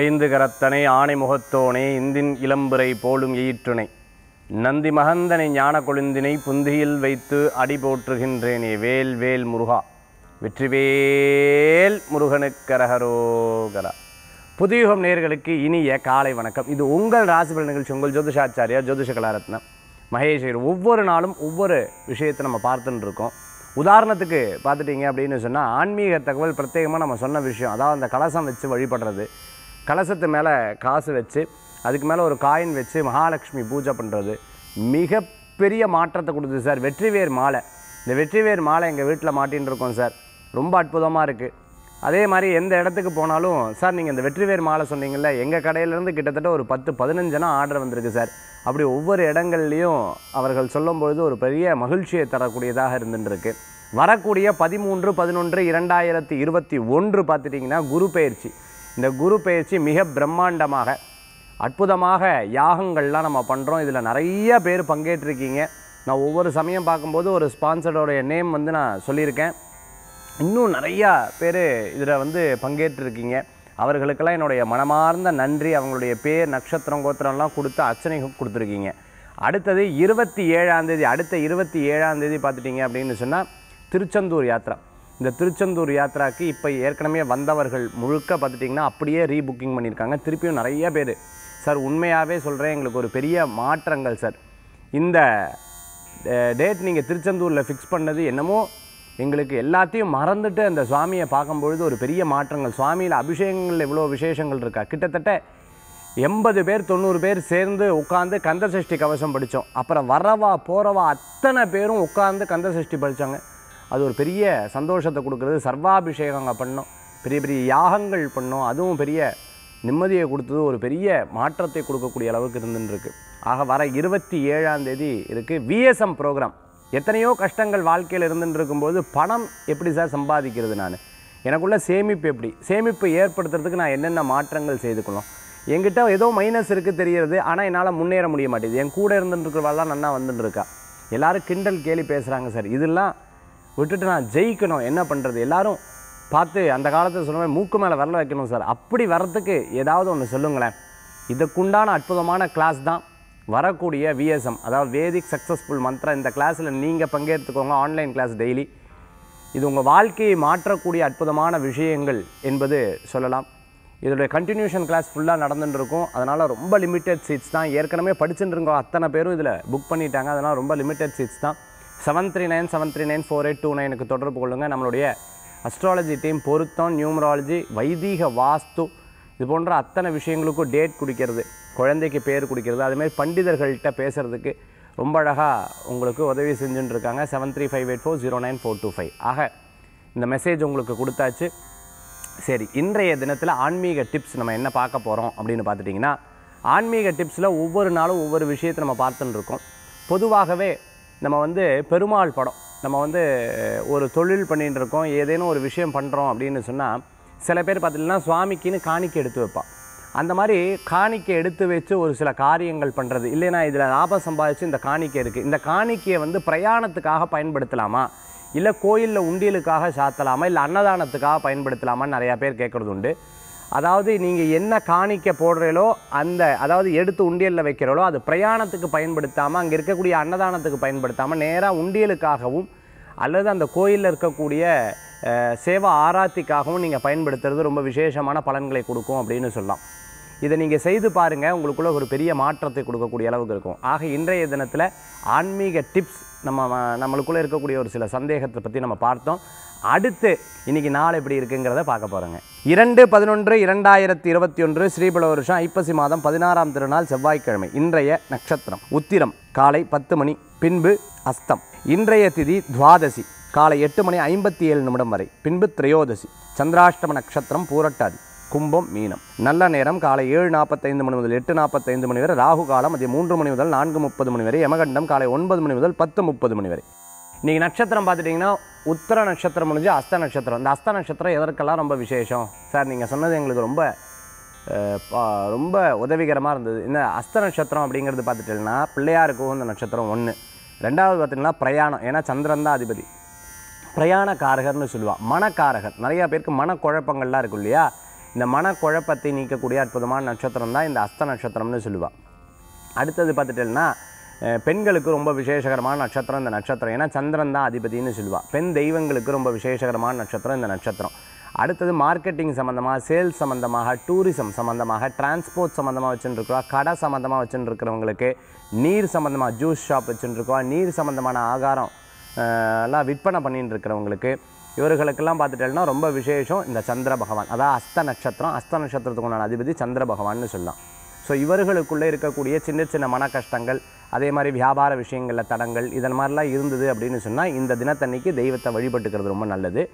ஐந்து கரத்தனை ஆணை முகத்தோனே இந்தின் இளம்புரை போலும் எயிற்றுனை நந்தி மகந்தனை ஞான கொழுந்தினை புந்தியில் வைத்து அடி போற்றுகின்றேனே வேல் வேல் முருகா வெற்றிவேல் முருகனுக்கரகரோகரா புதியுகம் நேர்களுக்கு இனிய காலை வணக்கம் இது உங்கள் ராசிபல நிகழ்ச்சி உங்கள் ஜோதிஷாச்சாரியா ஜோதிஷ கலாரத்னம் மகேஷர் ஒவ்வொரு நாளும் ஒவ்வொரு விஷயத்தை நம்ம பார்த்துட்டு இருக்கோம் உதாரணத்துக்கு பார்த்துட்டிங்க அப்படின்னு சொன்னால் ஆன்மீக தகவல் பிரத்யேகமாக நம்ம சொன்ன விஷயம் அதாவது அந்த கலசம் வச்சு வழிபடுறது கலசத்து மேலே காசு வச்சு அதுக்கு மேலே ஒரு காயின் வச்சு மகாலட்சுமி பூஜை பண்ணுறது மிகப்பெரிய மாற்றத்தை கொடுத்தது சார் வெற்றிவேர் மாலை இந்த வெற்றிவேர் மாலை எங்கள் வீட்டில் மாட்டின்னு இருக்கோம் சார் ரொம்ப அற்புதமாக இருக்குது அதே மாதிரி எந்த இடத்துக்கு போனாலும் சார் நீங்கள் இந்த வெற்றிவேர் மாலை சொன்னீங்கல்ல எங்கள் கடையிலேருந்து கிட்டத்தட்ட ஒரு பத்து பதினஞ்சுனா ஆர்டர் வந்திருக்கு சார் அப்படி ஒவ்வொரு இடங்கள்லையும் அவர்கள் சொல்லும் பொழுது ஒரு பெரிய மகிழ்ச்சியை தரக்கூடியதாக இருந்துருக்கு வரக்கூடிய பதிமூன்று பதினொன்று இரண்டாயிரத்தி இருபத்தி ஒன்று பார்த்துட்டிங்கன்னா குரு பயிற்சி இந்த குரு பயிற்சி மிக பிரம்மாண்டமாக அற்புதமாக யாகங்கள்லாம் நம்ம பண்ணுறோம் இதில் நிறைய பேர் பங்கேற்றிருக்கீங்க நான் ஒவ்வொரு சமயம் பார்க்கும்போது ஒரு ஸ்பான்சரோடைய நேம் வந்து நான் சொல்லியிருக்கேன் இன்னும் நிறையா பேர் இதில் வந்து பங்கேற்றிருக்கீங்க அவர்களுக்கெல்லாம் என்னுடைய மனமார்ந்த நன்றி அவங்களுடைய பேர் நட்சத்திரம் கோத்திரம்லாம் கொடுத்து அர்ச்சனை கொடுத்துருக்கீங்க அடுத்தது இருபத்தி ஏழாந்தேதி அடுத்த இருபத்தி ஏழாந்தேதி பார்த்துட்டிங்க அப்படின்னு சொன்னால் திருச்செந்தூர் யாத்திரை இந்த திருச்செந்தூர் யாத்திராக்கு இப்போ ஏற்கனவே வந்தவர்கள் முழுக்க பார்த்துட்டிங்கன்னா அப்படியே ரீபுக்கிங் பண்ணியிருக்காங்க திருப்பியும் நிறைய பேர் சார் உண்மையாகவே சொல்கிறேன் எங்களுக்கு ஒரு பெரிய மாற்றங்கள் சார் இந்த டேட் நீங்கள் திருச்செந்தூரில் ஃபிக்ஸ் பண்ணது என்னமோ எங்களுக்கு எல்லாத்தையும் மறந்துட்டு அந்த சுவாமியை பார்க்கும்பொழுது ஒரு பெரிய மாற்றங்கள் சுவாமியில் அபிஷேகங்கள் எவ்வளோ விசேஷங்கள் இருக்கா கிட்டத்தட்ட எண்பது பேர் தொண்ணூறு பேர் சேர்ந்து உட்காந்து கந்தசஷ்டி சஷ்டி கவசம் படித்தோம் அப்புறம் வரவா போகிறவா அத்தனை பேரும் உட்காந்து கந்தசஷ்டி சஷ்டி படித்தாங்க அது ஒரு பெரிய சந்தோஷத்தை கொடுக்குறது சர்வாபிஷேகங்க பண்ணோம் பெரிய பெரிய யாகங்கள் பண்ணோம் அதுவும் பெரிய நிம்மதியை கொடுத்தது ஒரு பெரிய மாற்றத்தை கொடுக்கக்கூடிய அளவுக்கு இருந்துருக்கு ஆக வர இருபத்தி ஏழாம் தேதி இருக்குது விஎஸ்எம் ப்ரோக்ராம் எத்தனையோ கஷ்டங்கள் வாழ்க்கையில் இருந்துருக்கும்போது பணம் எப்படி சார் சம்பாதிக்கிறது நான் எனக்குள்ளே சேமிப்பு எப்படி சேமிப்பு ஏற்படுத்துறதுக்கு நான் என்னென்ன மாற்றங்கள் செய்துக்கணும் என்கிட்ட ஏதோ மைனஸ் இருக்குது தெரிகிறது ஆனால் என்னால் முன்னேற முடிய மாட்டேது என் கூட இருந்துட்டு தான் நன்னா வந்துட்டுருக்கா எல்லோரும் கிண்டல் கேலி பேசுகிறாங்க சார் இதெல்லாம் விட்டுட்டு நான் ஜெயிக்கணும் என்ன பண்ணுறது எல்லாரும் பார்த்து அந்த காலத்தில் சொன்ன மூக்கு மேலே வரல வைக்கணும் சார் அப்படி வரத்துக்கு ஏதாவது ஒன்று சொல்லுங்களேன் இதுக்குண்டான அற்புதமான கிளாஸ் தான் வரக்கூடிய விஎஸ்எம் அதாவது வேதிக் சக்ஸஸ்ஃபுல் மந்த்ரா இந்த கிளாஸில் நீங்கள் பங்கேற்றுக்கோங்க ஆன்லைன் கிளாஸ் டெய்லி இது உங்கள் வாழ்க்கையை மாற்றக்கூடிய அற்புதமான விஷயங்கள் என்பது சொல்லலாம் இதோடைய கண்டினியூஷன் கிளாஸ் ஃபுல்லாக இருக்கும் அதனால் ரொம்ப லிமிட்டட் சீட்ஸ் தான் ஏற்கனவே படிச்சுட்டு இருக்கோம் அத்தனை பேரும் இதில் புக் பண்ணிட்டாங்க அதனால் ரொம்ப லிமிட்டட் சீட்ஸ் தான் seven three nine seven three nine four eight two நைனுக்கு தொடர்பு கொள்ளுங்கள் நம்மளுடைய அஸ்ட்ராலஜி டீம் பொருத்தம் நியூமராலஜி வைதீக வாஸ்து இது போன்ற அத்தனை விஷயங்களுக்கும் டேட் குடிக்கிறது குழந்தைக்கு பேர் குடிக்கிறது அதுமாரி பண்டிதர்கள்கிட்ட பேசுகிறதுக்கு ரொம்ப அழகாக உங்களுக்கு உதவி செஞ்சுட்டு இருக்காங்க seven three five eight four zero nine four two five ஆக இந்த மெசேஜ் உங்களுக்கு கொடுத்தாச்சு சரி இன்றைய தினத்தில் ஆன்மீக டிப்ஸ் நம்ம என்ன பார்க்க போகிறோம் அப்படின்னு பார்த்துட்டிங்கன்னா ஆன்மீக டிப்ஸில் ஒவ்வொரு நாளும் ஒவ்வொரு விஷயத்தை நம்ம பார்த்துன்னு இருக்கோம் பொதுவாகவே நம்ம வந்து பெருமாள் படம் நம்ம வந்து ஒரு தொழில் பண்ணிகிட்டு இருக்கோம் ஏதேனும் ஒரு விஷயம் பண்ணுறோம் அப்படின்னு சொன்னால் சில பேர் பார்த்திங்கன்னா சுவாமிக்குன்னு காணிக்கை எடுத்து வைப்பான் அந்த மாதிரி காணிக்கை எடுத்து வச்சு ஒரு சில காரியங்கள் பண்ணுறது இல்லைனா இதில் லாபம் சம்பாதிச்சு இந்த காணிக்கை இருக்குது இந்த காணிக்கையை வந்து பிரயாணத்துக்காக பயன்படுத்தலாமா இல்லை கோயிலில் உண்டியலுக்காக சாத்தலாமா இல்லை அன்னதானத்துக்காக பயன்படுத்தலாமான்னு நிறையா பேர் கேட்குறது உண்டு அதாவது நீங்கள் என்ன காணிக்க போடுறீங்களோ அந்த அதாவது எடுத்து உண்டியலில் வைக்கிறீங்களோ அது பிரயாணத்துக்கு பயன்படுத்தாமல் அங்கே இருக்கக்கூடிய அன்னதானத்துக்கு பயன்படுத்தாமல் நேராக உண்டியலுக்காகவும் அல்லது அந்த கோயிலில் இருக்கக்கூடிய சேவா ஆராத்திக்காகவும் நீங்கள் பயன்படுத்துறது ரொம்ப விசேஷமான பலன்களை கொடுக்கும் அப்படின்னு சொல்லலாம் இதை நீங்கள் செய்து பாருங்கள் உங்களுக்குள்ளே ஒரு பெரிய மாற்றத்தை கொடுக்கக்கூடிய அளவுக்கு இருக்கும் ஆக இன்றைய தினத்தில் ஆன்மீக டிப்ஸ் நம்ம நம்மளுக்குள்ளே இருக்கக்கூடிய ஒரு சில சந்தேகத்தை பற்றி நம்ம பார்த்தோம் அடுத்து இன்றைக்கி நாள் எப்படி இருக்குங்கிறத பார்க்க போகிறோங்க இரண்டு பதினொன்று இரண்டாயிரத்தி இருபத்தி ஒன்று ஸ்ரீபல வருஷம் ஐப்பசி மாதம் பதினாறாம் திருநாள் செவ்வாய்க்கிழமை இன்றைய நட்சத்திரம் உத்திரம் காலை பத்து மணி பின்பு அஸ்தம் இன்றைய திதி துவாதசி காலை எட்டு மணி ஐம்பத்தி ஏழு நிமிடம் வரை பின்பு திரையோதசி சந்திராஷ்டம நட்சத்திரம் பூரட்டாதி கும்பம் மீனம் நல்ல நேரம் காலை ஏழு நாற்பத்தைந்து மணி முதல் எட்டு நாற்பத்தைந்து மணி வரை ராகு காலம் மதியம் மூன்று மணி முதல் நான்கு முப்பது மணி வரை யமகண்டம் காலை ஒன்பது மணி முதல் பத்து முப்பது மணி வரை நீங்கள் நட்சத்திரம் பார்த்துட்டிங்கன்னா உத்தர நட்சத்திரம் முடிஞ்சு அஸ்த நட்சத்திரம் இந்த அஸ்த நட்சத்திரம் எதற்கெல்லாம் ரொம்ப விசேஷம் சார் நீங்கள் சொன்னது எங்களுக்கு ரொம்ப ரொம்ப உதவிகரமாக இருந்தது இந்த அஸ்த நட்சத்திரம் அப்படிங்கிறது பார்த்துட்டீங்கன்னா பிள்ளையாருக்கும் இந்த நட்சத்திரம் ஒன்று ரெண்டாவது பார்த்திங்கன்னா பிரயாணம் ஏன்னா சந்திரன் தான் அதிபதி பிரயாணக்காரகர்னு சொல்லுவாள் மனக்காரகர் நிறையா பேருக்கு மனக்குழப்பங்கள்லாம் இருக்கும் இல்லையா இந்த மனக்குழப்பத்தை நீக்கக்கூடிய அற்புதமான நட்சத்திரம் தான் இந்த அஸ்த நட்சத்திரம்னு சொல்லுவாள் அடுத்தது பார்த்துட்டேன்னா பெண்களுக்கு ரொம்ப விசேஷகரமான நட்சத்திரம் இந்த நட்சத்திரம் ஏன்னா சந்திரன் தான் அதிபதினு சொல்லுவாள் பெண் தெய்வங்களுக்கு ரொம்ப விசேஷகரமான நட்சத்திரம் இந்த நட்சத்திரம் அடுத்தது மார்க்கெட்டிங் சம்மந்தமாக சேல்ஸ் சம்மந்தமாக டூரிசம் சம்மந்தமாக டிரான்ஸ்போர்ட் சம்மந்தமாக வச்சுருக்கோம் கடை சம்மந்தமாக வச்சுருக்கிறவங்களுக்கு நீர் சம்மந்தமாக ஜூஸ் ஷாப் வச்சுருக்கோம் நீர் சம்மந்தமான ஆகாரம் எல்லாம் விற்பனை பண்ணிட்டு இருக்கிறவங்களுக்கு இவர்களுக்கெல்லாம் பார்த்துட்டேன்னா ரொம்ப விசேஷம் இந்த சந்திர பகவான் அதாவது அஸ்த நட்சத்திரம் அஸ்த நட்சத்திரத்துக்கு உண்டான அதிபதி சந்திர பகவான்னு சொல்லலாம் ஸோ இவர்களுக்குள்ளே இருக்கக்கூடிய சின்ன சின்ன மன கஷ்டங்கள் அதே மாதிரி வியாபார விஷயங்களில் தடங்கள் இதன் மாதிரிலாம் இருந்தது அப்படின்னு சொன்னால் இந்த தினத்தன்னைக்கு தெய்வத்தை வழிபட்டுக்கிறது ரொம்ப நல்லது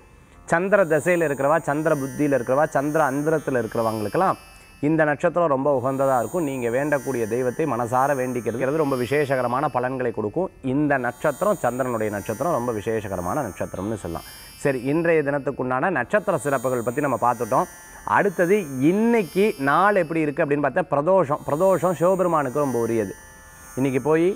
சந்திர தசையில் இருக்கிறவா சந்திர புத்தியில் இருக்கிறவா சந்திர அந்தரத்தில் இருக்கிறவங்களுக்கெல்லாம் இந்த நட்சத்திரம் ரொம்ப உகந்ததாக இருக்கும் நீங்கள் வேண்டக்கூடிய தெய்வத்தை மனசார வேண்டிக்கிறது ரொம்ப விசேஷகரமான பலன்களை கொடுக்கும் இந்த நட்சத்திரம் சந்திரனுடைய நட்சத்திரம் ரொம்ப விசேஷகரமான நட்சத்திரம்னு சொல்லலாம் சரி இன்றைய தினத்துக்குண்டான நட்சத்திர சிறப்புகள் பற்றி நம்ம பார்த்துட்டோம் அடுத்தது இன்னைக்கு நாள் எப்படி இருக்குது அப்படின்னு பார்த்தா பிரதோஷம் பிரதோஷம் சிவபெருமானுக்கு ரொம்ப உரியது இன்றைக்கி போய்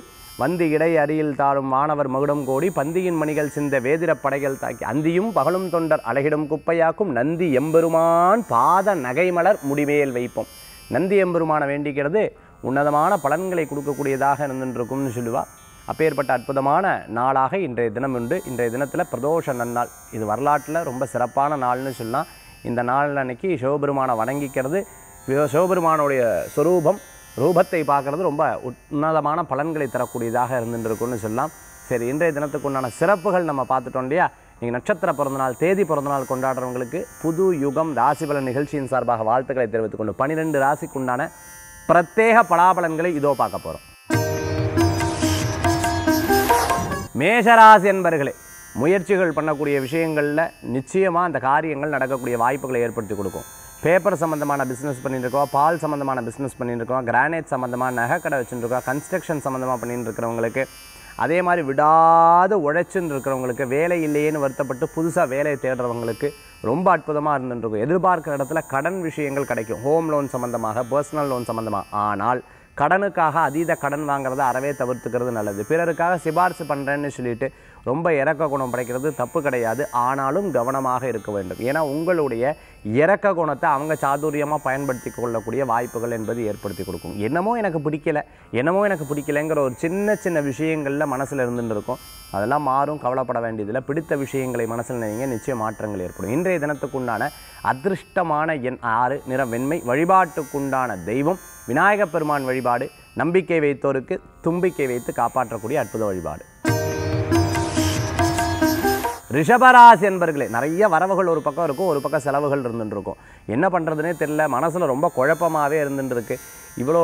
வந்து இடை அருகில் தாழும் மாணவர் மகுடம் கோடி பந்தியின் மணிகள் சிந்த வேதிரப் படைகள் தாக்கி அந்தியும் பகலும் தொண்டர் அழகிடும் குப்பையாக்கும் நந்தி எம்பெருமான் பாத நகைமலர் முடிமேல் வைப்போம் நந்தி எம்பெருமான வேண்டிக்கிறது உன்னதமான பலன்களை கொடுக்கக்கூடியதாக இருந்துருக்கும்னு சொல்லுவா அப்பேற்பட்ட அற்புதமான நாளாக இன்றைய தினம் உண்டு இன்றைய தினத்தில் பிரதோஷ நன்னாள் இது வரலாற்றில் ரொம்ப சிறப்பான நாள்னு சொல்லலாம் இந்த நாள் அன்னைக்கு சிவபெருமானை வணங்கிக்கிறது சிவபெருமானுடைய சொரூபம் ரூபத்தை பார்க்குறது ரொம்ப உன்னதமான பலன்களை தரக்கூடியதாக இருந்துருக்குன்னு சொல்லலாம் சரி இன்றைய தினத்துக்கு உண்டான சிறப்புகள் நம்ம பார்த்துட்டோம் இல்லையா நீங்கள் நட்சத்திர பிறந்தநாள் தேதி பிறந்தநாள் கொண்டாடுறவங்களுக்கு புது யுகம் பலன் நிகழ்ச்சியின் சார்பாக வாழ்த்துக்களை தெரிவித்துக் கொண்டு பன்னிரெண்டு ராசிக்கு உண்டான பிரத்யேக பலாபலன்களை இதோ பார்க்க போகிறோம் மேஷராசி என்பர்களே முயற்சிகள் பண்ணக்கூடிய விஷயங்களில் நிச்சயமாக அந்த காரியங்கள் நடக்கக்கூடிய வாய்ப்புகளை ஏற்படுத்தி கொடுக்கும் பேப்பர் சம்மந்தமான பிஸ்னஸ் பண்ணிட்டுருக்கோம் பால் சம்மந்தமான பிஸ்னஸ் பண்ணிட்டுருக்கோம் கிரானைட் சம்மந்தமாக நகை கடை வச்சுருக்கோம் கன்ஸ்ட்ரக்ஷன் சம்மந்தமாக பண்ணிட்டு இருக்கிறவங்களுக்கு அதே மாதிரி விடாது உழைச்சுன்னு இருக்கிறவங்களுக்கு வேலை இல்லையேன்னு வருத்தப்பட்டு புதுசாக வேலையை தேடுறவங்களுக்கு ரொம்ப அற்புதமாக இருந்துருக்கும் எதிர்பார்க்குற இடத்துல கடன் விஷயங்கள் கிடைக்கும் ஹோம் லோன் சம்மந்தமாக பர்சனல் லோன் சம்மந்தமாக ஆனால் கடனுக்காக அதீத கடன் வாங்குறத அறவே தவிர்த்துக்கிறது நல்லது பிறருக்காக சிபாரிசு பண்ணுறேன்னு சொல்லிட்டு ரொம்ப இறக்க குணம் படைக்கிறது தப்பு கிடையாது ஆனாலும் கவனமாக இருக்க வேண்டும் ஏன்னா உங்களுடைய இறக்க குணத்தை அவங்க சாதுரியமாக பயன்படுத்தி கொள்ளக்கூடிய வாய்ப்புகள் என்பது ஏற்படுத்தி கொடுக்கும் என்னமோ எனக்கு பிடிக்கலை என்னமோ எனக்கு பிடிக்கலைங்கிற ஒரு சின்ன சின்ன விஷயங்களில் மனசில் இருந்துட்டு இருக்கும் அதெல்லாம் மாறும் கவலைப்பட வேண்டியதில் பிடித்த விஷயங்களை மனசில் நினைங்க நிச்சய மாற்றங்கள் ஏற்படும் இன்றைய தினத்துக்குண்டான அதிருஷ்டமான எண் ஆறு நிற வெண்மை வழிபாட்டுக்குண்டான தெய்வம் விநாயகப் பெருமான் வழிபாடு நம்பிக்கை வைத்தோருக்கு தும்பிக்கை வைத்து காப்பாற்றக்கூடிய அற்புத வழிபாடு ரிஷபராசி என்பர்களே நிறைய வரவுகள் ஒரு பக்கம் இருக்கும் ஒரு பக்கம் செலவுகள் இருந்துட்டுருக்கும் என்ன பண்ணுறதுனே தெரில மனசில் ரொம்ப குழப்பமாகவே இருந்துட்டுருக்கு இவ்வளோ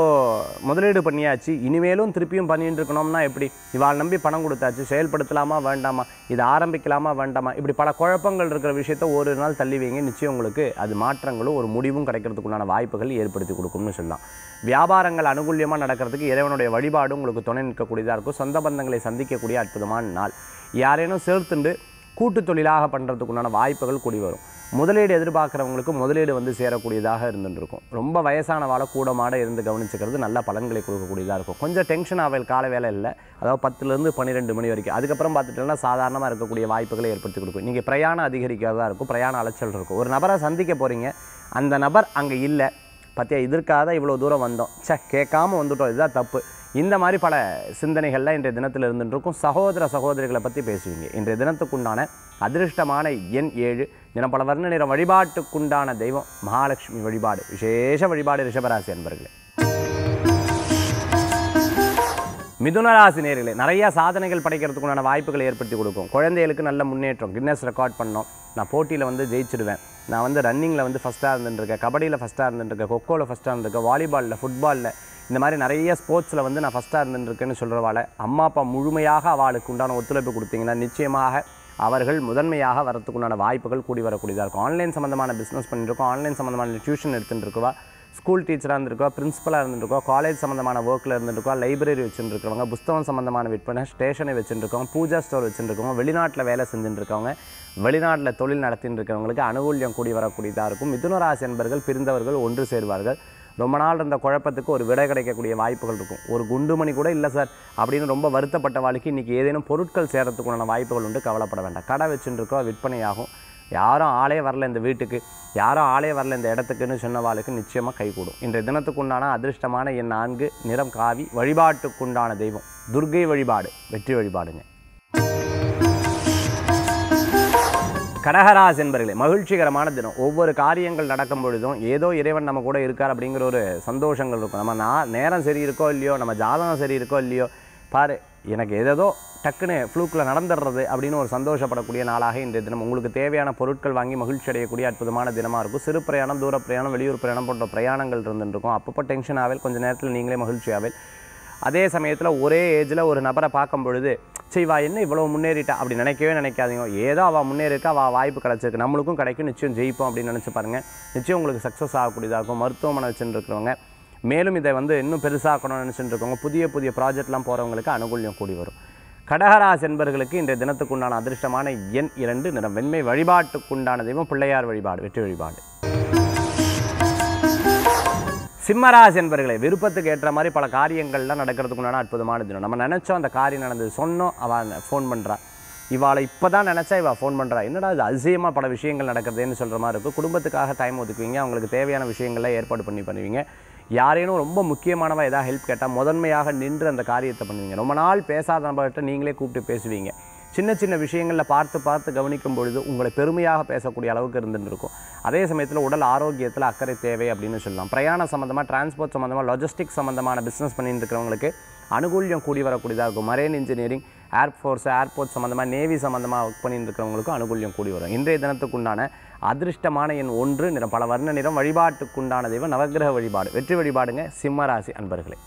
முதலீடு பண்ணியாச்சு இனிமேலும் திருப்பியும் பண்ணிட்டு இருக்கணும்னா எப்படி இவாள் நம்பி பணம் கொடுத்தாச்சு செயல்படுத்தலாமா வேண்டாமா இதை ஆரம்பிக்கலாமா வேண்டாமா இப்படி பல குழப்பங்கள் இருக்கிற விஷயத்த ஒரு நாள் தள்ளி வைங்க நிச்சயம் உங்களுக்கு அது மாற்றங்களும் ஒரு முடிவும் கிடைக்கிறதுக்குண்டான வாய்ப்புகள் ஏற்படுத்தி கொடுக்கும்னு சொல்லலாம் வியாபாரங்கள் அனுகூலியமாக நடக்கிறதுக்கு இறைவனுடைய வழிபாடு உங்களுக்கு துணை நிற்கக்கூடியதாக இருக்கும் சொந்த பந்தங்களை சந்திக்கக்கூடிய அற்புதமான நாள் யாரேனும் சேர்த்துண்டு கூட்டு தொழிலாக பண்ணுறதுக்குண்டான வாய்ப்புகள் கூடி வரும் முதலீடு எதிர்பார்க்குறவங்களுக்கு முதலீடு வந்து சேரக்கூடியதாக இருந்துருக்கும் ரொம்ப வயசானவால கூட மாட இருந்து கவனிச்சுக்கிறது நல்ல பலன்களை கொடுக்கக்கூடியதாக இருக்கும் கொஞ்சம் டென்ஷன் ஆவல் கால வேலை இல்லை அதாவது பத்துலேருந்து பன்னிரெண்டு மணி வரைக்கும் அதுக்கப்புறம் பார்த்துட்டோம்னா சாதாரணமாக இருக்கக்கூடிய வாய்ப்புகளை ஏற்படுத்தி கொடுக்கும் நீங்கள் பிரயாணம் அதிகரிக்கிறதா இருக்கும் பிரயாண அலைச்சல் இருக்கும் ஒரு நபரை சந்திக்க போகிறீங்க அந்த நபர் அங்கே இல்லை பார்த்தியா இதற்காக தான் இவ்வளோ தூரம் வந்தோம் சே கேட்காம வந்துட்டோம் இதுதான் தப்பு இந்த மாதிரி பல சிந்தனைகள்லாம் இன்றைய தினத்தில் இருந்துருக்கும் சகோதர சகோதரிகளை பற்றி பேசுவீங்க இன்றைய தினத்துக்குண்டான அதிர்ஷ்டமான எண் ஏழு தினம் பல வர்ண நிறம் வழிபாட்டுக்குண்டான தெய்வம் மகாலட்சுமி வழிபாடு விசேஷ வழிபாடு ரிஷபராசி அன்பர்களே மிதுனராசி நேர்களே நிறையா சாதனைகள் படைக்கிறதுக்குண்டான வாய்ப்புகளை ஏற்படுத்தி கொடுக்கும் குழந்தைகளுக்கு நல்ல முன்னேற்றம் கின்னஸ் ரெக்கார்ட் பண்ணோம் நான் போட்டியில் வந்து ஜெயிச்சிடுவேன் நான் வந்து ரன்னிங்கில் வந்து ஃபஸ்ட்டாக இருந்துட்டுருக்கேன் கபடியில் ஃபஸ்ட்டாக இருந்துட்டுருக்கேன் கொக்கோவில் ஃபஸ்ட்டாக இருந்திருக்கேன் வாலிபாலில் ஃபுட்பாலில் இந்த மாதிரி நிறைய ஸ்போர்ட்ஸில் வந்து நான் ஃபஸ்ட்டாக இருந்துருக்கேன்னு சொல்கிறவாள் அம்மா அப்பா முழுமையாக அவளுக்கு உண்டான ஒத்துழைப்பு கொடுத்தீங்கன்னா நிச்சயமாக அவர்கள் முதன்மையாக வரத்துக்குண்டான வாய்ப்புகள் கூடி வரக்கூடியதாக இருக்கும் ஆன்லைன் சம்மந்தமான பிஸ்னஸ் பண்ணிட்டுருக்கோம் ஆன்லைன் சம்மந்தமான டியூஷன் எடுத்துட்டுருக்குவா ஸ்கூல் டீச்சராக இருந்திருக்கோம் பிரின்ஸிபலாக இருந்துருக்கோம் காலேஜ் சம்மந்தமான ஒர்க்கில் இருந்துருக்கோ லைப்ரரி வச்சுருக்கவங்க புஸ்தகம் சம்மந்தமான விற்பனை ஸ்டேஷனை வச்சுருக்கோம் பூஜா ஸ்டோர் வச்சுருக்கவங்க வெளிநாட்டில் வேலை செஞ்சுருக்கவங்க வெளிநாட்டில் தொழில் நடத்தின்னு இருக்கிறவங்களுக்கு அனுகூல்யம் கூடி வரக்கூடியதாக இருக்கும் மிதுனராசி என்பர்கள் பிரிந்தவர்கள் ஒன்று சேர்வார்கள் ரொம்ப நாள் இருந்த குழப்பத்துக்கு ஒரு விடை கிடைக்கக்கூடிய வாய்ப்புகள் இருக்கும் ஒரு குண்டுமணி கூட இல்லை சார் அப்படின்னு ரொம்ப வருத்தப்பட்ட வாழ்க்கை இன்றைக்கி ஏதேனும் பொருட்கள் சேரத்துக்குண்டான வாய்ப்புகள் உண்டு கவலைப்பட வேண்டாம் கடை வச்சுருக்கோம் விற்பனையாகும் யாரும் ஆளே வரல இந்த வீட்டுக்கு யாரும் ஆளே வரல இந்த இடத்துக்குன்னு சொன்னவாளுக்கு நிச்சயமாக கைகூடும் இன்றைய தினத்துக்குண்டான அதிர்ஷ்டமான என் நான்கு நிறம் காவி வழிபாட்டுக்குண்டான தெய்வம் துர்கை வழிபாடு வெற்றி வழிபாடுங்க கடகராஸ் என்பர்களே மகிழ்ச்சிகரமான தினம் ஒவ்வொரு காரியங்கள் நடக்கும் பொழுதும் ஏதோ இறைவன் நம்ம கூட இருக்கார் அப்படிங்கிற ஒரு சந்தோஷங்கள் இருக்கும் நம்ம நான் நேரம் சரி இருக்கோ இல்லையோ நம்ம ஜாதகம் சரி இருக்கோ இல்லையோ பாரு எனக்கு ஏதேதோ டக்குன்னு ஃப்ளூக்கில் நடந்துடுறது அப்படின்னு ஒரு சந்தோஷப்படக்கூடிய நாளாக இன்றைய தினம் உங்களுக்கு தேவையான பொருட்கள் வாங்கி மகிழ்ச்சி அடையக்கூடிய அற்புதமான தினமாக இருக்கும் சிறு பிரயாணம் தூர பிரயாணம் வெளியூர் பிரயாணம் போன்ற பிரயாணங்கள் இருந்துருக்கும் அப்பப்போ டென்ஷன் ஆவேல் கொஞ்சம் நேரத்தில் நீங்களே மகிழ்ச்சியாகவே அதே சமயத்தில் ஒரே ஏஜில் ஒரு நபரை பார்க்கும் பொழுது சரி வா என்ன இவ்வளோ முன்னேறிட்டா அப்படி நினைக்கவே நினைக்காதீங்க ஏதோ அவள் முன்னேறிக்கா அவள் வாய்ப்பு கிடச்சிருக்கு நம்மளுக்கும் கிடைக்கும் நிச்சயம் ஜெயிப்போம் அப்படின்னு நினச்சி பாருங்கள் நிச்சயம் உங்களுக்கு சக்ஸஸ் ஆகக்கூடியதாக இருக்கும் மருத்துவமனை வச்சுருக்கிறவங்க மேலும் இதை வந்து இன்னும் பெருசாக்கணும்னு நினச்சிட்டு இருக்கவங்க புதிய புதிய ப்ராஜெக்ட்லாம் போகிறவங்களுக்கு அனுகூல்யம் கூடி வரும் கடகராசி என்பர்களுக்கு இந்த தினத்துக்கு உண்டான அதிர்ஷ்டமான எண் இரண்டு நிறம் வெண்மை வழிபாட்டுக்குண்டான தெய்வம் பிள்ளையார் வழிபாடு வெற்றி வழிபாடு சிம்மராசி என்பர்களை விருப்பத்துக்கு ஏற்ற மாதிரி பல காரியங்கள்லாம் நடக்கிறதுக்கு உண்டான அற்புதமான தினம் நம்ம நினச்சோம் அந்த காரியம் நடந்தது சொன்னோம் அவன் ஃபோன் பண்ணுறான் இவாளை இப்போ தான் நினச்சா இவள் ஃபோன் பண்ணுறா என்னடா இது அதிசயமாக பல விஷயங்கள் நடக்கிறதுன்னு சொல்கிற மாதிரி இருக்கும் குடும்பத்துக்காக டைம் ஒதுக்குவீங்க அவங்களுக்கு தேவையான விஷயங்கள்லாம் ஏற்பாடு பண்ணி பண்ணுவீங்க யாரேனும் ரொம்ப முக்கியமானவா ஏதாவது ஹெல்ப் கேட்டால் முதன்மையாக நின்று அந்த காரியத்தை பண்ணுவீங்க ரொம்ப நாள் பேசாத நபர்கிட்ட நீங்களே கூப்பிட்டு பேசுவீங்க சின்ன சின்ன விஷயங்களில் பார்த்து பார்த்து கவனிக்கும் பொழுது உங்களை பெருமையாக பேசக்கூடிய அளவுக்கு இருந்துட்டு இருக்கும் அதே சமயத்தில் உடல் ஆரோக்கியத்தில் அக்கறை தேவை அப்படின்னு சொல்லலாம் பிரயாணம் சம்மந்தமாக டிரான்ஸ்போர்ட் சம்மந்தமாக லாஜிஸ்டிக் சம்மந்தமான பிஸ்னஸ் பண்ணிட்டு இருக்கிறவங்களுக்கு அனுகூல்யம் கூடி வரக்கூடியதாக இருக்கும் மரேன் இன்ஜினியரிங் ஏர்ஃபோர்ஸ் ஏர்போர்ட் சம்மந்தமாக நேவி சம்மந்தமாக ஒர்க் பண்ணிட்டு இருக்கிறவங்களுக்கும் அனுகூல்யம் கூடி வரும் இன்றைய தினத்துக்குண்டான அதிர்ஷ்டமான என் ஒன்று நிறம் பல வர்ண நிறம் வழிபாட்டுக்குண்டான தெய்வம் நவகிரக வழிபாடு வெற்றி வழிபாடுங்க சிம்மராசி அன்பர்களே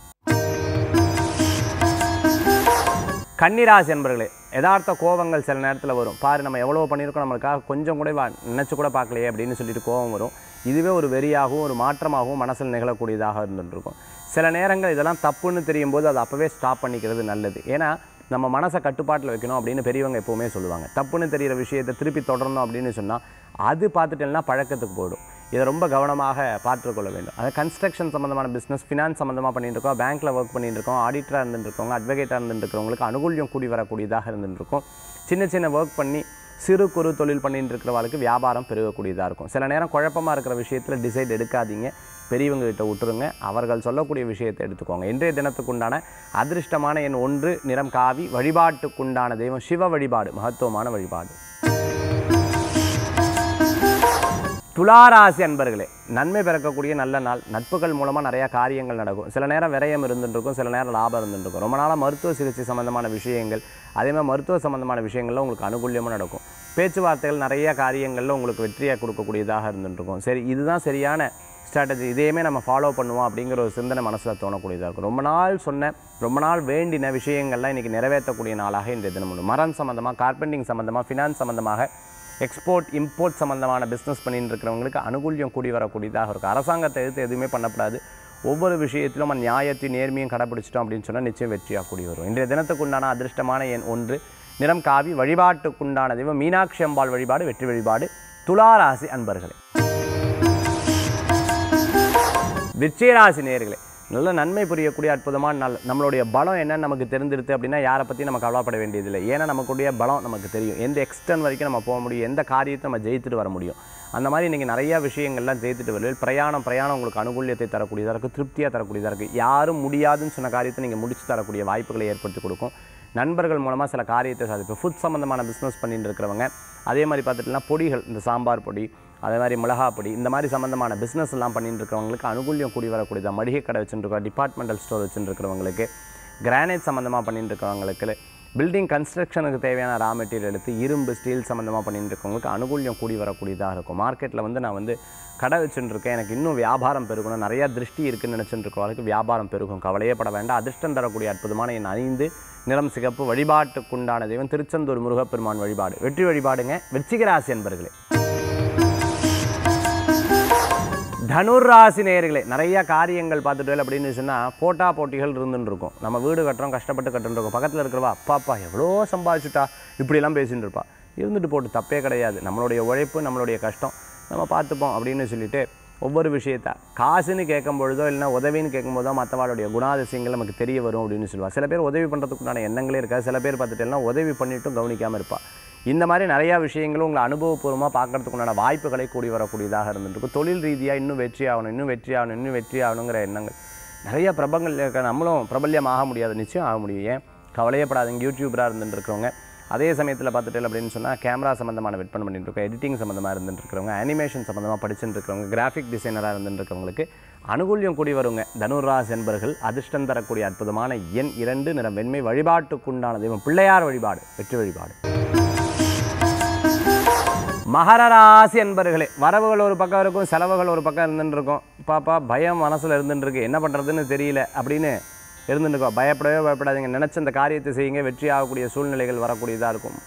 கன்னிராசி என்பர்களே எதார்த்த கோபங்கள் சில நேரத்தில் வரும் பாரு நம்ம எவ்வளோ பண்ணியிருக்கோம் நம்மளுக்காக கொஞ்சம் கூட நினச்சி கூட பார்க்கலையே அப்படின்னு சொல்லிட்டு கோபம் வரும் இதுவே ஒரு வெறியாகவும் ஒரு மாற்றமாகவும் மனசில் நிகழக்கூடியதாக இருந்துருக்கும் சில நேரங்கள் இதெல்லாம் தப்புன்னு தெரியும் போது அதை அப்போவே ஸ்டாப் பண்ணிக்கிறது நல்லது ஏன்னா நம்ம மனசை கட்டுப்பாட்டில் வைக்கணும் அப்படின்னு பெரியவங்க எப்போவுமே சொல்லுவாங்க தப்புன்னு தெரிகிற விஷயத்தை திருப்பி தொடரணும் அப்படின்னு சொன்னால் அது பார்த்துட்டேன்னா பழக்கத்துக்கு போயிடும் இதை ரொம்ப கவனமாக பார்த்துக்கொள்ள வேண்டும் அதாவது கன்ஸ்ட்ரக்ஷன் சம்மந்தமான பிஸ்னஸ் ஃபினான்ஸ் சம்மந்தமாக பண்ணிகிட்டு இருக்கோம் பேங்க்கில் ஒர்க் பண்ணிகிட்டு இருக்கோம் ஆடிட்டராக இருந்துருக்கவங்க அட்வொகேட்டாக இருந்துருக்கிறவங்களுக்கு அனுகூலியம் கூடி வரக்கூடியதாக இருந்துருக்கும் சின்ன சின்ன ஒர்க் பண்ணி சிறு குறு தொழில் இருக்கிற வாழ்க்கை வியாபாரம் பெருகக்கூடியதாக இருக்கும் சில நேரம் குழப்பமாக இருக்கிற விஷயத்தில் டிசைட் எடுக்காதீங்க பெரியவங்ககிட்ட விட்டுருங்க அவர்கள் சொல்லக்கூடிய விஷயத்தை எடுத்துக்கோங்க இன்றைய தினத்துக்குண்டான அதிர்ஷ்டமான என் ஒன்று நிறம் காவி வழிபாட்டுக்குண்டான தெய்வம் சிவ வழிபாடு மகத்துவமான வழிபாடு துளாராசி அன்பர்களே நன்மை பிறக்கக்கூடிய நல்ல நாள் நட்புகள் மூலமாக நிறையா காரியங்கள் நடக்கும் சில நேரம் விரயம் இருந்துட்டுருக்கும் சில நேரம் லாபம் இருந்துட்டுருக்கும் ரொம்ப நாளாக மருத்துவ சிகிச்சை சம்மந்தமான விஷயங்கள் அதேமாதிரி மருத்துவ சம்மந்தமான விஷயங்களில் உங்களுக்கு அனுகூலியமாக நடக்கும் பேச்சுவார்த்தைகள் நிறைய காரியங்களில் உங்களுக்கு வெற்றியாக கொடுக்கக்கூடியதாக இருந்துருக்கும் சரி இதுதான் சரியான ஸ்ட்ராட்டஜி இதையுமே நம்ம ஃபாலோ பண்ணுவோம் அப்படிங்கிற ஒரு சிந்தனை மனசில் தோணக்கூடியதாக இருக்கும் ரொம்ப நாள் சொன்ன ரொம்ப நாள் வேண்டின விஷயங்கள்லாம் இன்றைக்கி நிறைவேற்றக்கூடிய நாளாக இன்றைய தினம் மரம் சம்மந்தமாக கார்பெண்டிங் சம்மந்தமாக ஃபினான்ஸ் சம்மந்தமாக எக்ஸ்போர்ட் இம்போர்ட் சம்மந்தமான பிஸ்னஸ் பண்ணிட்டு இருக்கிறவங்களுக்கு அனுகூல்யம் கூடி வரக்கூடியதாக இருக்கும் அரசாங்கத்தை எதிர்த்து எதுவுமே பண்ணக்கூடாது ஒவ்வொரு விஷயத்திலும் நம்ம நியாயத்தையும் நேர்மையும் கடைப்பிடிச்சிட்டோம் அப்படின்னு சொன்னால் நிச்சயம் வெற்றியாக கூடி வரும் இன்றைய தினத்துக்குண்டான அதிர்ஷ்டமான எண் ஒன்று நிறம் காவி வழிபாட்டுக்குண்டான தெய்வம் மீனாட்சி அம்பாள் வழிபாடு வெற்றி வழிபாடு துளாராசி அன்பர்களே விச்சயராசி நேர்களே நல்ல நன்மை புரியக்கூடிய அற்புதமான நல் நம்மளுடைய பலம் என்னன்னு நமக்கு தெரிஞ்சிருது அப்படின்னா யாரை பற்றி நம்ம கவலைப்பட வேண்டியதில்லை ஏன்னா நமக்குடைய பலம் நமக்கு தெரியும் எந்த எக்ஸ்டன் வரைக்கும் நம்ம போக முடியும் எந்த காரியத்தை நம்ம ஜெயித்துட்டு வர முடியும் அந்த மாதிரி நீங்கள் நிறையா விஷயங்கள்லாம் ஜெயித்துட்டு வருது பிரயாணம் பிரயாணம் உங்களுக்கு அனுகூலியத்தை தரக்கூடியதாக இருக்குது திருப்தியாக தரக்கூடியதாக இருக்குது யாரும் முடியாதுன்னு சொன்ன காரியத்தை நீங்கள் முடிச்சு தரக்கூடிய வாய்ப்புகளை ஏற்படுத்தி கொடுக்கும் நண்பர்கள் மூலமாக சில காரியத்தை சாதிப்போம் ஃபுட் சம்மந்தமான பிஸ்னஸ் பண்ணிட்டு இருக்கிறவங்க அதே மாதிரி பார்த்துட்டுனா பொடிகள் இந்த சாம்பார் பொடி அதே மாதிரி மிளகாப்பொடி இந்த மாதிரி சம்மந்தமான பிஸ்னஸ் எல்லாம் பண்ணிட்டு இருக்கிறவங்களுக்கு அனுகூலியம் கூடி வரக்கூடியதாக மளிகை கடை வச்சுருக்கிறோம் டிபார்ட்மெண்டல் ஸ்டோர் வச்சுருக்கிறவங்களுக்கு கிரானைட் சம்மந்தமாக பண்ணிட்டு இருக்கிறவங்களுக்கு பில்டிங் கன்ஸ்ட்ரக்ஷனுக்கு தேவையான ரா மெட்டீரியல் எடுத்து இரும்பு ஸ்டீல் சம்மந்தமாக பண்ணிட்டு இருக்கவங்களுக்கு அனுகூலியம் கூடி வரக்கூடியதாக இருக்கும் மார்க்கெட்டில் வந்து நான் வந்து கடை இருக்கேன் எனக்கு இன்னும் வியாபாரம் பெருகணும் நிறையா திருஷ்டி இருக்குன்னு நினச்சிட்டு இருக்கிறவங்களுக்கு வியாபாரம் பெருகும் கவலையே பட வேண்டாம் அதிர்ஷ்டம் தரக்கூடிய அற்புதமான என் ஐந்து நிலம் சிகப்பு வழிபாட்டுக்குண்டான தெய்வம் திருச்செந்தூர் முருகப்பெருமான் வழிபாடு வெற்றி வழிபாடுங்க வெற்றிகராசி என்பர்களே தனுராசி நேயர்களே நிறைய காரியங்கள் பார்த்துட்டு அப்படின்னு சொன்னால் போட்டா போட்டிகள் இருந்துன்னு இருக்கும் நம்ம வீடு கட்டுறோம் கஷ்டப்பட்டு கட்டுருக்கோம் பக்கத்தில் இருக்கிறவா அப்பாப்பா எவ்வளோ சம்பாதிச்சுட்டா இப்படிலாம் பேசிகிட்டு இருப்பா இருந்துட்டு போட்டு தப்பே கிடையாது நம்மளுடைய உழைப்பு நம்மளுடைய கஷ்டம் நம்ம பார்த்துப்போம் அப்படின்னு சொல்லிட்டு ஒவ்வொரு விஷயத்தை காசுன்னு கேட்கும் பொழுதோ இல்லைனா உதவின்னு கேட்கும்போதோ மற்றவாளுடைய குணாதிசயங்கள் நமக்கு தெரிய வரும் அப்படின்னு சொல்லுவாள் சில பேர் உதவி பண்ணுறதுக்குண்டான எண்ணங்களே இருக்காது சில பேர் பார்த்துட்டு இல்லைனா உதவி பண்ணிட்டும் கவனிக்காமல் இருப்பாள் இந்த மாதிரி நிறையா விஷயங்களும் உங்களை அனுபவபூர்வமாக பார்க்குறதுக்கு உண்டான வாய்ப்புகளை கூடி வரக்கூடியதாக இருந்துருக்கும் தொழில் ரீதியாக இன்னும் வெற்றி ஆகணும் இன்னும் வெற்றி ஆகணும் இன்னும் வெற்றி ஆகணுங்கிற எண்ணங்கள் நிறைய பிரபங்கள் இருக்க நம்மளும் பிரபல்யம் ஆக முடியாது நிச்சயம் ஆக முடியும் ஏன் கவலையப்படாதுங்க யூடியூபராக இருந்துட்டு அதே சமயத்தில் பார்த்துட்டு அப்படின்னு சொன்னால் கேமரா சம்மந்தமான விற்பனை பண்ணிட்டு இருக்கோம் எடிட்டிங் சம்மந்தமாக இருந்துட்டு இருக்கிறவங்க அனிமேஷன் சம்மந்தமாக படிச்சுட்டு இருக்கிறவங்க கிராஃபிக் டிசைனராக இருந்துட்டு இருக்கிறவங்களுக்கு அனுகூல்யம் கூடி வருங்க தனுராஸ் என்பர்கள் அதிர்ஷ்டம் தரக்கூடிய அற்புதமான எண் இரண்டு நிறம் வெண்மை வழிபாட்டுக்குண்டான தெய்வம் பிள்ளையார் வழிபாடு வெற்றி வழிபாடு மகர ராசி என்பர்களே வரவுகள் ஒரு பக்கம் இருக்கும் செலவுகள் ஒரு பக்கம் இருந்துருக்கும் பாப்பா பயம் மனசில் இருந்துருக்கு என்ன பண்ணுறதுன்னு தெரியல அப்படின்னு இருந்துருக்கோம் பயப்படவே பயப்படாதீங்க நினச்ச அந்த காரியத்தை செய்யுங்க வெற்றி ஆகக்கூடிய சூழ்நிலைகள் வரக்கூடியதாக இருக்கும்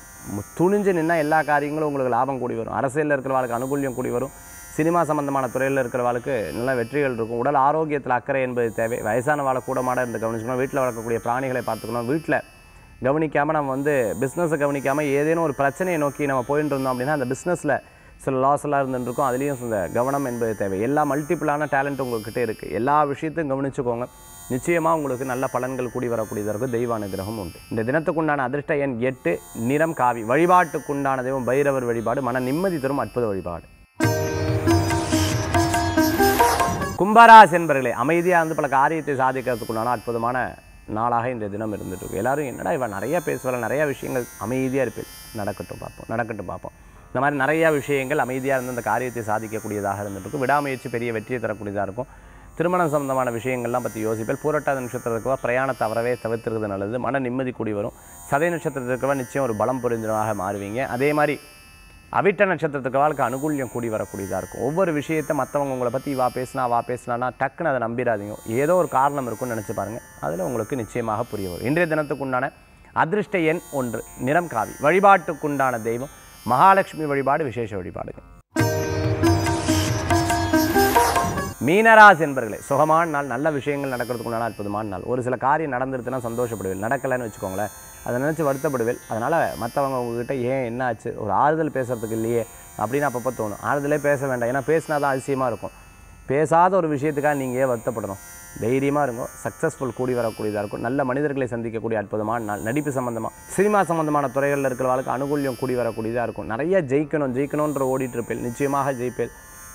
துணிஞ்சு நின்னால் எல்லா காரியங்களும் உங்களுக்கு லாபம் கூடி வரும் அரசியலில் வாழ்க்கை அனுகூல்யம் கூடி வரும் சினிமா சம்மந்தமான துறையில் இருக்கிற வாழ்க்கு நல்ல வெற்றிகள் இருக்கும் உடல் ஆரோக்கியத்தில் அக்கறை என்பது தேவை வயசான கூட மாட இருந்து கவனிச்சுக்கணும் வீட்டில் வளர்க்கக்கூடிய பிராணிகளை பார்த்துக்கணும் வீட்டில் கவனிக்காமல் நம்ம வந்து பிஸ்னஸை கவனிக்காமல் ஏதேனும் ஒரு பிரச்சனையை நோக்கி நம்ம போயிட்டு இருந்தோம் அப்படின்னா அந்த பிஸ்னஸில் சில லாஸ் எல்லாம் இருந்துருக்கும் அதுலேயும் சில கவனம் என்பது தேவை எல்லா மல்டிபிளான டேலண்ட் உங்கள்கிட்ட இருக்குது எல்லா விஷயத்தையும் கவனிச்சுக்கோங்க நிச்சயமாக உங்களுக்கு நல்ல பலன்கள் கூடி வரக்கூடியதற்கு இருக்கும் தெய்வ அனுகிரகம் உண்டு இந்த தினத்துக்குண்டான அதிர்ஷ்ட எண் எட்டு நிறம் காவி வழிபாட்டுக்குண்டான தெய்வம் பைரவர் வழிபாடு மன நிம்மதி தரும் அற்புத வழிபாடு கும்பராசி என்பர்களே அமைதியாக இருந்து பல காரியத்தை சாதிக்கிறதுக்குண்டான அற்புதமான நாளாக இந்த தினம் இருந்துகிட்ருக்கு எல்லோரும் என்னடா இவன் நிறையா பேசுவாள் நிறையா விஷயங்கள் அமைதியாக இருப்பேன் நடக்கட்டும் பார்ப்போம் நடக்கட்டும் பார்ப்போம் இந்த மாதிரி நிறையா விஷயங்கள் அமைதியாக இருந்து அந்த காரியத்தை சாதிக்கக்கூடியதாக இருந்துகிட்ருக்கும் விடாமுயற்சி பெரிய வெற்றியை தரக்கூடியதாக இருக்கும் திருமணம் சம்பந்தமான விஷயங்கள்லாம் பற்றி யோசிப்பேன் பூரட்டாத நட்சத்திரத்துக்குவா பிரயாணத்தை அவரவே தவிர்த்துறது நல்லது மன நிம்மதி கூடி வரும் சதை நட்சத்திரத்துக்குவா நிச்சயம் ஒரு பலம் புரிஞ்சனாக மாறுவீங்க அதே மாதிரி அவிட்ட நட்சத்திரத்துக்கு வாழ்க்கை அனுகூல்யம் கூடி வரக்கூடியதாக இருக்கும் ஒவ்வொரு விஷயத்தை மற்றவங்க உங்களை பற்றி வா பேசினா வா பேசுனா டக்குன்னு அதை நம்பிடாதீங்க ஏதோ ஒரு காரணம் இருக்கும்னு நினச்சி பாருங்கள் அதில் உங்களுக்கு நிச்சயமாக புரிய வரும் இன்றைய தினத்துக்குண்டான அதிர்ஷ்ட எண் ஒன்று நிறம் காவி வழிபாட்டுக்குண்டான தெய்வம் மகாலட்சுமி வழிபாடு விசேஷ வழிபாடுங்க மீனராசி என்பர்களே சுகமான நாள் நல்ல விஷயங்கள் நடக்கிறதுக்கு உண்டான அற்புதமான நாள் ஒரு சில காரியம் நடந்துருத்துனா சந்தோஷப்படுவேன் நடக்கலைன்னு வச்சுக்கோங்களேன் அதை நினச்சி வருத்தப்படுவேன் அதனால் மற்றவங்க உங்ககிட்ட ஏன் என்ன ஆச்சு ஒரு ஆறுதல் பேசுகிறதுக்கு இல்லையே அப்படின்னு அப்பப்போ தோணும் ஆறுதலே பேச வேண்டாம் ஏன்னா பேசினா தான் அதிசயமாக இருக்கும் பேசாத ஒரு விஷயத்துக்காக நீங்கள் ஏன் வருத்தப்படணும் தைரியமாக இருக்கும் சக்ஸஸ்ஃபுல் கூடி வரக்கூடியதாக இருக்கும் நல்ல மனிதர்களை சந்திக்கக்கூடிய அற்புதமான நாள் நடிப்பு சம்மந்தமாக சினிமா சம்மந்தமான துறைகளில் இருக்கிறவர்களுக்கு அனுகூலியம் கூடி வரக்கூடியதாக இருக்கும் நிறைய ஜெயிக்கணும் ஜெயிக்கணுன்ற ஓடிட்டு இருப்பேன் நிச்சயமாக ஜெயிப்பேன்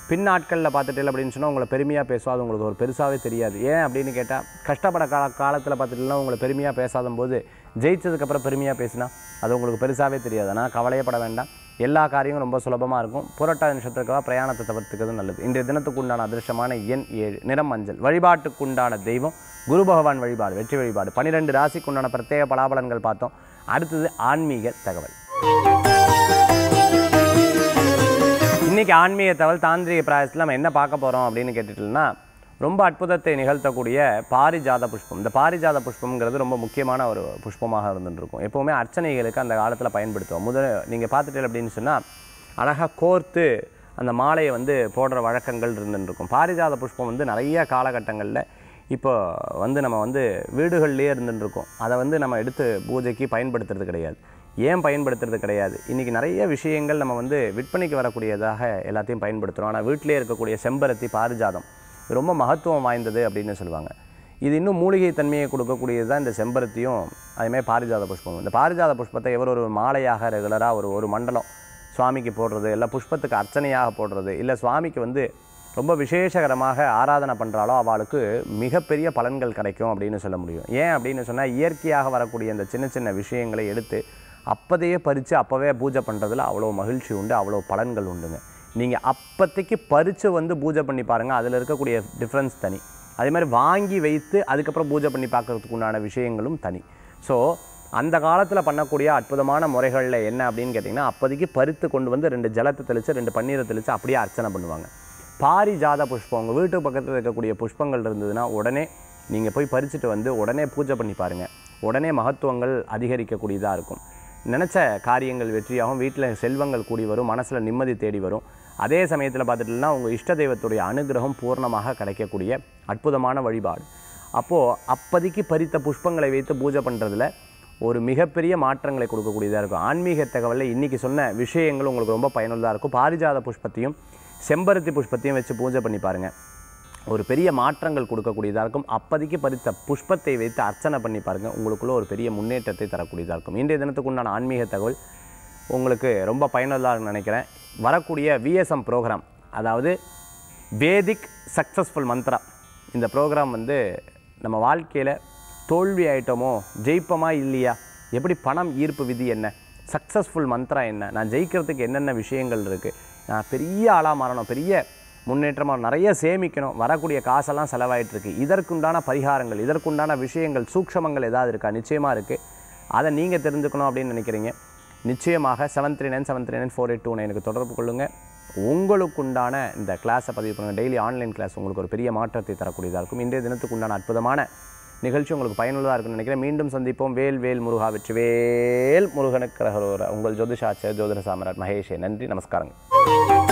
பின்னாட்களில் பார்த்துட்டு இல்லை அப்படின்னு சொன்னால் உங்களை பெருமையாக பேசும் அது உங்களுக்கு ஒரு பெருசாகவே தெரியாது ஏன் அப்படின்னு கேட்டால் கஷ்டப்பட கால காலத்தில் பார்த்துட்டுலாம் உங்களை பெருமையாக பேசாத போது ஜெயிச்சதுக்கப்புறம் பெருமையாக பேசினா அது உங்களுக்கு பெருசாகவே தெரியாது ஆனால் கவலையப்பட வேண்டாம் எல்லா காரியமும் ரொம்ப சுலபமாக இருக்கும் புரட்டா நட்சத்திரக்காக பிரயாணத்தை தவிர்த்துக்கிறது நல்லது இன்றைய தினத்துக்கு உண்டான அதிர்ஷ்டமான எண் ஏழு நிறம் மஞ்சள் வழிபாட்டுக்கு உண்டான தெய்வம் குரு பகவான் வழிபாடு வெற்றி வழிபாடு பன்னிரெண்டு ராசிக்கு உண்டான பிரத்யேக பலாபலன்கள் பார்த்தோம் அடுத்தது ஆன்மீக தகவல் இன்றைக்கி ஆன்மீக தகவல் தாந்திரிக பிராயத்தில் நம்ம என்ன பார்க்க போகிறோம் அப்படின்னு கேட்டுட்டோம்னா ரொம்ப அற்புதத்தை நிகழ்த்தக்கூடிய பாரிஜாத புஷ்பம் இந்த பாரிஜாத புஷ்பம்ங்கிறது ரொம்ப முக்கியமான ஒரு புஷ்பமாக இருந்துருக்கும் எப்போவுமே அர்ச்சனைகளுக்கு அந்த காலத்தில் பயன்படுத்துவோம் முதல் நீங்கள் பார்த்துட்டு அப்படின்னு சொன்னால் அழகாக கோர்த்து அந்த மாலையை வந்து போடுற வழக்கங்கள் இருந்துருக்கும் பாரிஜாத புஷ்பம் வந்து நிறைய காலகட்டங்களில் இப்போ வந்து நம்ம வந்து வீடுகள்லேயே இருந்துருக்கோம் அதை வந்து நம்ம எடுத்து பூஜைக்கு பயன்படுத்துறது கிடையாது ஏன் பயன்படுத்துறது கிடையாது இன்றைக்கி நிறைய விஷயங்கள் நம்ம வந்து விற்பனைக்கு வரக்கூடியதாக எல்லாத்தையும் பயன்படுத்துகிறோம் ஆனால் வீட்டிலே இருக்கக்கூடிய செம்பருத்தி பாரிஜாதம் ரொம்ப மகத்துவம் வாய்ந்தது அப்படின்னு சொல்லுவாங்க இது இன்னும் மூலிகை தன்மையை கொடுக்கக்கூடியது தான் இந்த செம்பருத்தியும் அதுமாதிரி பாரிஜாத புஷ்பம் இந்த பாரிஜாத புஷ்பத்தை எவர் ஒரு மாலையாக ரெகுலராக ஒரு ஒரு மண்டலம் சுவாமிக்கு போடுறது இல்லை புஷ்பத்துக்கு அர்ச்சனையாக போடுறது இல்லை சுவாமிக்கு வந்து ரொம்ப விசேஷகரமாக ஆராதனை பண்ணுறாலோ அவளுக்கு மிகப்பெரிய பலன்கள் கிடைக்கும் அப்படின்னு சொல்ல முடியும் ஏன் அப்படின்னு சொன்னால் இயற்கையாக வரக்கூடிய அந்த சின்ன சின்ன விஷயங்களை எடுத்து அப்போதையே பறித்து அப்போவே பூஜை பண்ணுறதுல அவ்வளோ மகிழ்ச்சி உண்டு அவ்வளோ பலன்கள் உண்டுங்க நீங்கள் அப்போதைக்கு பறித்து வந்து பூஜை பண்ணி பாருங்கள் அதில் இருக்கக்கூடிய டிஃப்ரென்ஸ் தனி அதே மாதிரி வாங்கி வைத்து அதுக்கப்புறம் பூஜை பண்ணி பார்க்குறதுக்கு உண்டான விஷயங்களும் தனி ஸோ அந்த காலத்தில் பண்ணக்கூடிய அற்புதமான முறைகளில் என்ன அப்படின்னு கேட்டிங்கன்னா அப்போதைக்கு பறித்து கொண்டு வந்து ரெண்டு ஜலத்தை தெளித்து ரெண்டு பன்னீரை தெளித்து அப்படியே அர்ச்சனை பண்ணுவாங்க பாரிஜாத புஷ்பம் உங்கள் வீட்டு பக்கத்தில் இருக்கக்கூடிய புஷ்பங்கள் இருந்ததுன்னா உடனே நீங்கள் போய் பறிச்சுட்டு வந்து உடனே பூஜை பண்ணி பாருங்கள் உடனே மகத்துவங்கள் அதிகரிக்கக்கூடியதாக இருக்கும் நினச்ச காரியங்கள் வெற்றியாகும் வீட்டில் செல்வங்கள் கூடி வரும் மனசில் நிம்மதி தேடி வரும் அதே சமயத்தில் பார்த்துட்டுனா உங்கள் இஷ்ட தெய்வத்துடைய அனுகிரகம் பூர்ணமாக கிடைக்கக்கூடிய அற்புதமான வழிபாடு அப்போது அப்போதைக்கு பறித்த புஷ்பங்களை வைத்து பூஜை பண்ணுறதுல ஒரு மிகப்பெரிய மாற்றங்களை கொடுக்கக்கூடியதாக இருக்கும் ஆன்மீக தகவலில் இன்றைக்கி சொன்ன விஷயங்கள் உங்களுக்கு ரொம்ப பயனுள்ளதாக இருக்கும் பாரிஜாத புஷ்பத்தையும் செம்பருத்தி புஷ்பத்தையும் வச்சு பூஜை பண்ணி பாருங்கள் ஒரு பெரிய மாற்றங்கள் கொடுக்கக்கூடியதாக இருக்கும் அப்போதைக்கு பறித்த புஷ்பத்தை வைத்து அர்ச்சனை பண்ணி பாருங்கள் உங்களுக்குள்ளே ஒரு பெரிய முன்னேற்றத்தை தரக்கூடியதாக இருக்கும் இன்றைய தினத்துக்கு உண்டான ஆன்மீக தகவல் உங்களுக்கு ரொம்ப பயனுள்ளதாக நினைக்கிறேன் வரக்கூடிய விஎஸ்எம் ப்ரோக்ராம் அதாவது வேதிக் சக்ஸஸ்ஃபுல் மந்த்ரா இந்த ப்ரோக்ராம் வந்து நம்ம வாழ்க்கையில் தோல்வி ஆகிட்டோமோ ஜெயிப்போமா இல்லையா எப்படி பணம் ஈர்ப்பு விதி என்ன சக்ஸஸ்ஃபுல் மந்த்ரா என்ன நான் ஜெயிக்கிறதுக்கு என்னென்ன விஷயங்கள் இருக்குது நான் பெரிய ஆளாக மாறணும் பெரிய முன்னேற்றமாக நிறைய சேமிக்கணும் வரக்கூடிய காசெல்லாம் செலவாயிட்ருக்கு இதற்குண்டான பரிகாரங்கள் இதற்குண்டான விஷயங்கள் சூக்ஷமங்கள் ஏதாவது இருக்கா நிச்சயமாக இருக்குது அதை நீங்கள் தெரிஞ்சுக்கணும் அப்படின்னு நினைக்கிறீங்க நிச்சயமாக seven three nine seven three nine four eight two எனக்கு தொடர்பு கொள்ளுங்கள் உங்களுக்குண்டான இந்த கிளாஸை பதிவு பண்ணுங்கள் டெய்லி ஆன்லைன் கிளாஸ் உங்களுக்கு ஒரு பெரிய மாற்றத்தை தரக்கூடியதாக இருக்கும் இன்றைய தினத்துக்கு உண்டான அற்புதமான நிகழ்ச்சி உங்களுக்கு பயனுள்ளதாக இருக்கும்னு நினைக்கிறேன் மீண்டும் சந்திப்போம் வேல் வேல் முருகா வெற்றி வேல் முருகனுக்கு உங்கள் ஜோதிஷாச்சர் ஜோதிட சாமராஜ் மகேஷே நன்றி நமஸ்காரங்கள்